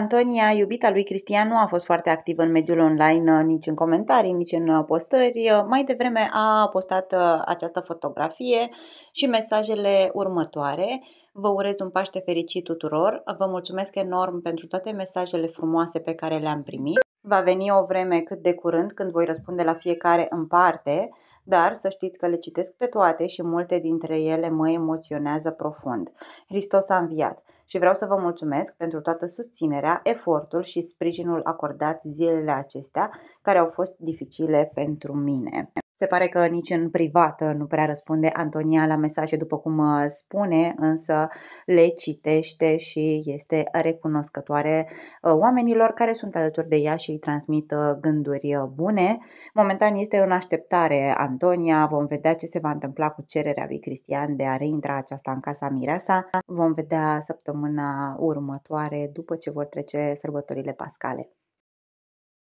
Antonia, iubita lui Cristian, nu a fost foarte activă în mediul online, uh, nici în comentarii, nici în uh, postări. Uh, mai devreme a postat această fotografie și mesajele următoare. Vă urez un Paște fericit tuturor, vă mulțumesc enorm pentru toate mesajele frumoase pe care le-am primit. Va veni o vreme cât de curând când voi răspunde la fiecare în parte, dar să știți că le citesc pe toate și multe dintre ele mă emoționează profund. Hristos a înviat! și vreau să vă mulțumesc pentru toată susținerea, efortul și sprijinul acordat zilele acestea, care au fost dificile pentru mine. Se pare că nici în privat nu prea răspunde Antonia la mesaje după cum uh, spune, însă le citește și este recunoscătoare uh, oamenilor care sunt alături de ea și îi transmit uh, gânduri bune. Momentan este în așteptare Antonia, vom vedea ce se va întâmpla cu cererea lui Cristian de a reintra aceasta în casa Mireasa. Vom vedea săptămâna următoare după ce vor trece sărbătorile pascale.